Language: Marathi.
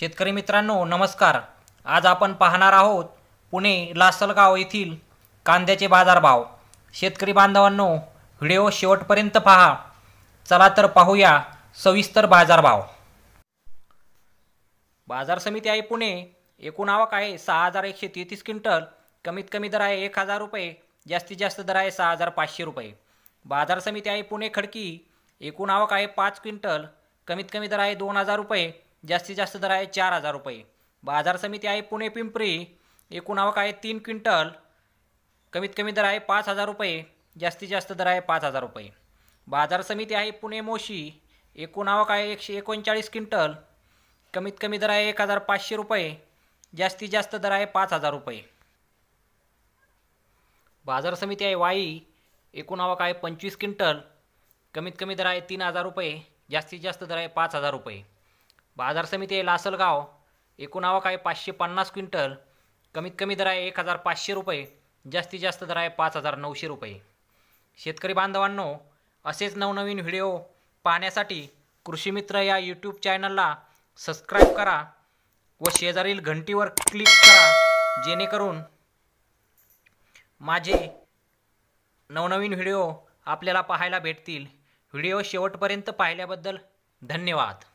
शेतकरी मित्रांनो नमस्कार आज आपण पाहणार आहोत पुणे लासलगाव येथील कांद्याचे बाजारभाव शेतकरी बांधवांनो व्हिडिओ शेवटपर्यंत पहा चला तर पाहूया सविस्तर बाजारभाव बाजार समिती आहे पुणे एकूण आवक आहे सहा हजार एकशे तेहतीस क्विंटल कमीत कमी दर आहे एक हजार रुपये जास्तीत जास्त दर आहे सहा हजार पाचशे रुपये बाजार समिती आहे पुणे खडकी एकूण आवक आहे पाच क्विंटल कमीत कमी दर आहे दोन हजार रुपये जास्तीत जास्त दर आहे चार हजार रुपये बाजार समिती आहे पुणे पिंपरी एकूण आवक आहे तीन क्विंटल कमीत कमी दर आहे पाच हजार रुपये जास्तीत जास्त दर आहे पाच हजार रुपये बाजार समिती आहे पुणे मोशी एकूण आवक आहे एकशे एकोणचाळीस क्विंटल कमीत कमी दर आहे एक हजार पाचशे रुपये जास्तीत जास्त दर आहे पाच हजार रुपये बाजार समिती आहे वाई एकूण आवक आहे पंचवीस क्विंटल कमीत कमी दर आहे तीन हजार रुपये जास्तीत जास्त दर आहे पाच हजार रुपये बाजार समिती लासलगाव एकूण आवक आहे पाचशे पन्नास क्विंटल कमीत कमी दर आहे एक हजार पाचशे रुपये जास्तीत जास्त दर आहे पाच हजार नऊशे रुपये शेतकरी बांधवांनो असेच नवनवीन व्हिडिओ पाहण्यासाठी कृषीमित्र या यूट्यूब चॅनलला सबस्क्राईब करा व शेजारील घंटीवर क्लिक करा जेणेकरून माझे नवनवीन व्हिडिओ आपल्याला पाहायला भेटतील व्हिडिओ शेवटपर्यंत पाहिल्याबद्दल धन्यवाद